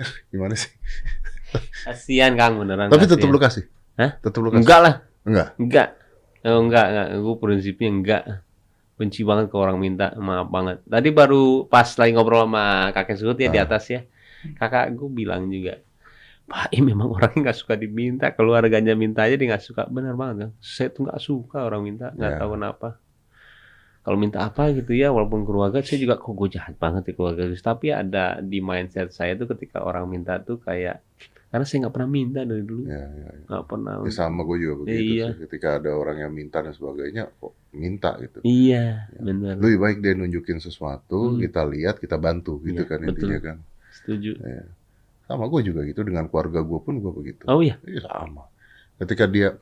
Gimana sih? Kasihan Kang beneran. Tapi kasihan. tetap lu kasih. Hah? Tetap lu kasih. Enggak lah. Enggak. Enggak. Oh, enggak, enggak. Gue prinsipnya enggak. Benci banget ke orang minta, maaf banget. Tadi baru pas lagi ngobrol sama kakek Suhut ya nah. di ah. atas ya. Kakak gue bilang juga, Pak Im memang orangnya nggak suka diminta, keluarganya minta aja dia nggak suka. Benar banget kan? Saya tuh nggak suka orang minta, nggak yeah. tahu kenapa kalau minta apa gitu ya walaupun keluarga saya juga kok gue jahat banget di keluarga Gus tapi ada di mindset saya tuh ketika orang minta tuh kayak karena saya nggak pernah minta dari dulu nggak ya, ya, ya. pernah ya, sama gue juga begitu iya. sih. ketika ada orang yang minta dan sebagainya kok minta gitu iya ya. benar lebih baik dia nunjukin sesuatu hmm. kita lihat kita bantu gitu ya, kan betul. intinya kan setuju ya. sama gue juga gitu dengan keluarga gue pun gue begitu oh iya ya, sama ketika dia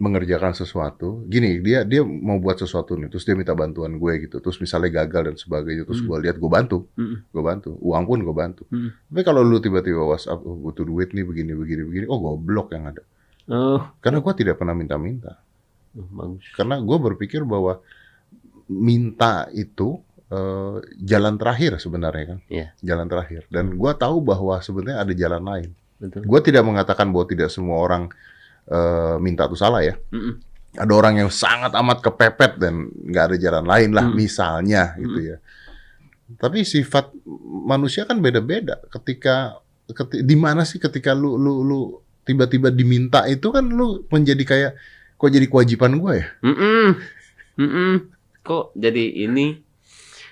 mengerjakan sesuatu gini dia dia mau buat sesuatu nih terus dia minta bantuan gue gitu terus misalnya gagal dan sebagainya terus mm. gue lihat gue bantu mm. gue bantu uang pun gue bantu mm. tapi kalau lu tiba-tiba WhatsApp oh, butuh duit nih begini begini begini oh gue blok yang ada oh. karena gue tidak pernah minta-minta oh, karena gue berpikir bahwa minta itu uh, jalan terakhir sebenarnya kan yeah. jalan terakhir dan mm. gue tahu bahwa sebenarnya ada jalan lain gue tidak mengatakan bahwa tidak semua orang uh, minta tuh salah ya. Mm -mm. Ada orang yang sangat amat kepepet dan nggak ada jalan lain lah, mm. misalnya gitu ya. Tapi sifat manusia kan beda-beda. Ketika, ketika di mana sih ketika lu lu lu tiba-tiba diminta itu kan lu menjadi kayak kok jadi kewajiban gue ya? Mm -mm. Mm -mm. Kok jadi ini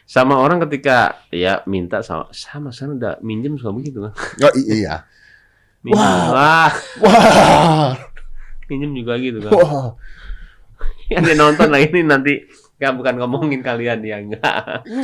sama orang ketika ya minta sama sama sana udah minjem sama gitu kan? Oh iya. wah. Wah. wah pinjem juga gitu kan wow. yang nonton lah ini nanti nggak bukan ngomongin kalian ya enggak